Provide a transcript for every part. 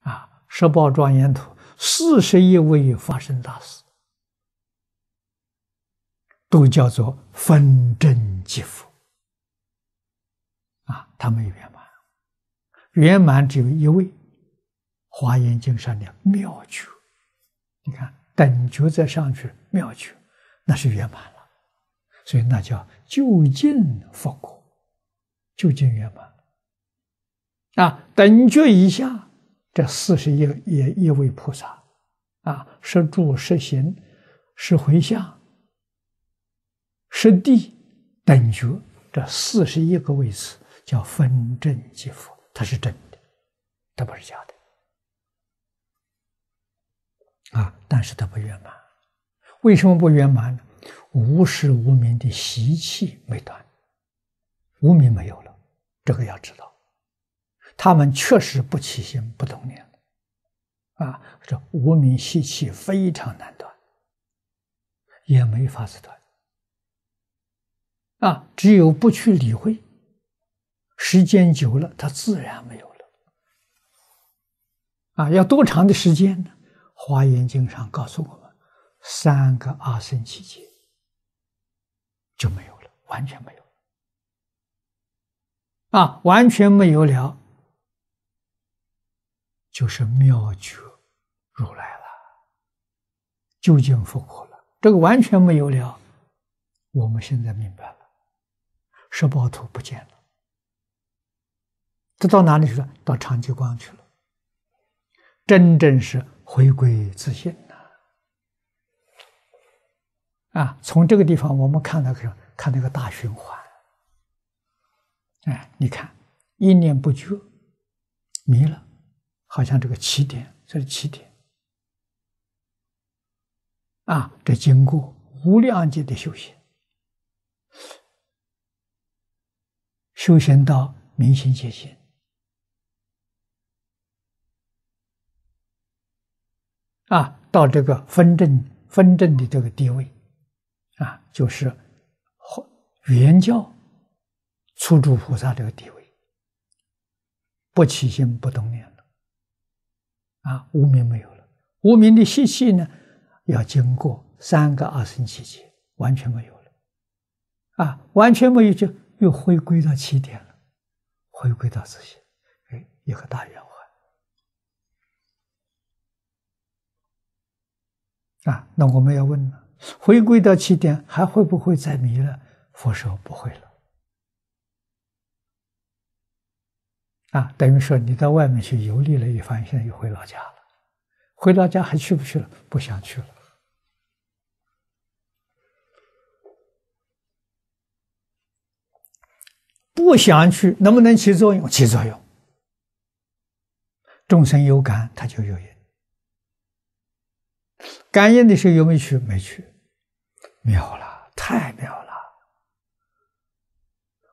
啊，十八庄严土四十一位发生大事，都叫做分真即佛。啊，他们圆满，圆满只有一位，华严经上的妙觉。你看等觉再上去妙觉，那是圆满了，所以那叫就近佛果，就近圆满。啊，等觉以下。这四十一一一位菩萨，啊，是住、是行、是回向、是地等觉，这四十一个位次叫分正即佛，它是真的，它不是假的，啊，但是它不圆满。为什么不圆满呢？无始无明的习气没断，无明没有了，这个要知道。他们确实不起心不动念，啊，这无名习气非常难断，也没法子断，啊，只有不去理会，时间久了，它自然没有了，啊，要多长的时间呢？《华严经》上告诉我们，三个阿僧奇劫就没有了，完全没有了，啊，完全没有了。就是妙觉如来了，究竟佛活了，这个完全没有了。我们现在明白了，十八图不见了，这到哪里去了？到长吉光去了，真正是回归自信。了。啊，从这个地方我们看到个看那个大循环。哎，你看一念不觉，迷了。好像这个起点，这是起点啊！这经过无量劫的修行，修行到明心见性啊，到这个分正分正的这个地位啊，就是原教初住菩萨这个地位，不起心不动念。啊，无名没有了，无名的吸气呢，要经过三个二生气劫，完全没有了，啊，完全没有就又回归到起点了，回归到自己，哎，一个大圆环。啊，那我们要问了，回归到起点还会不会再迷了？佛说不会了。啊，等于说你到外面去游历了一番，现在又回老家了。回老家还去不去了？不想去了。不想去，能不能起作用？起作用。众生有感，他就有因。感应的时候有没去，没去。妙了，太妙了。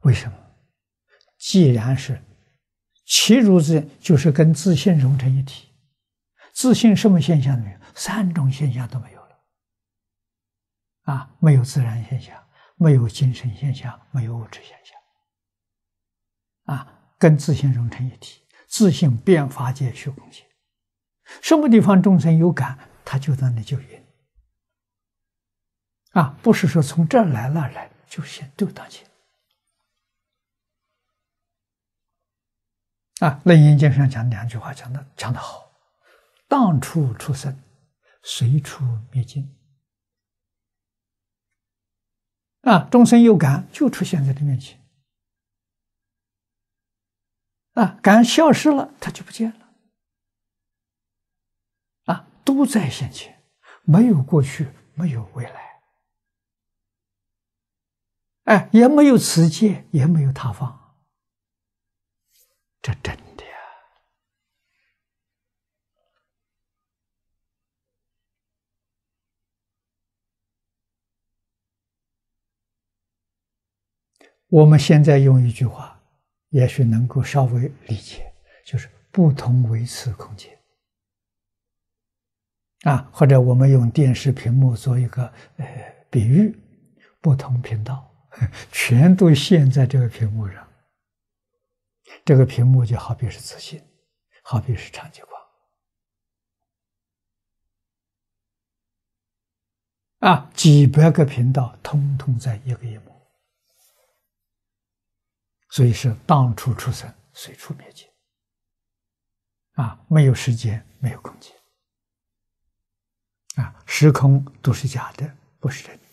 为什么？既然是。其如是，就是跟自信融成一体。自信什么现象都没有，三种现象都没有了。啊，没有自然现象，没有精神现象，没有物质现象。啊，跟自信融成一体，自信变法界虚空界。什么地方众生有感，他就在那就因。啊，不是说从这儿来那儿来，就先渡他前。啊，《楞严经》上讲两句话，讲的讲的好：，当处出生，随处灭尽。啊，众生有感就出现在你面前。啊，感消失了，它就不见了。啊，都在现前，没有过去，没有未来。哎，也没有此界，也没有他方。是真的。呀、我们现在用一句话，也许能够稍微理解，就是不同维次空间啊，或者我们用电视屏幕做一个呃比喻，不同频道，全都现在这个屏幕上。这个屏幕就好比是磁性，好比是长激光，啊，几百个频道通通在一个夜幕，所以是到处出生，随处灭尽，啊，没有时间，没有空间，啊，时空都是假的，不是真的。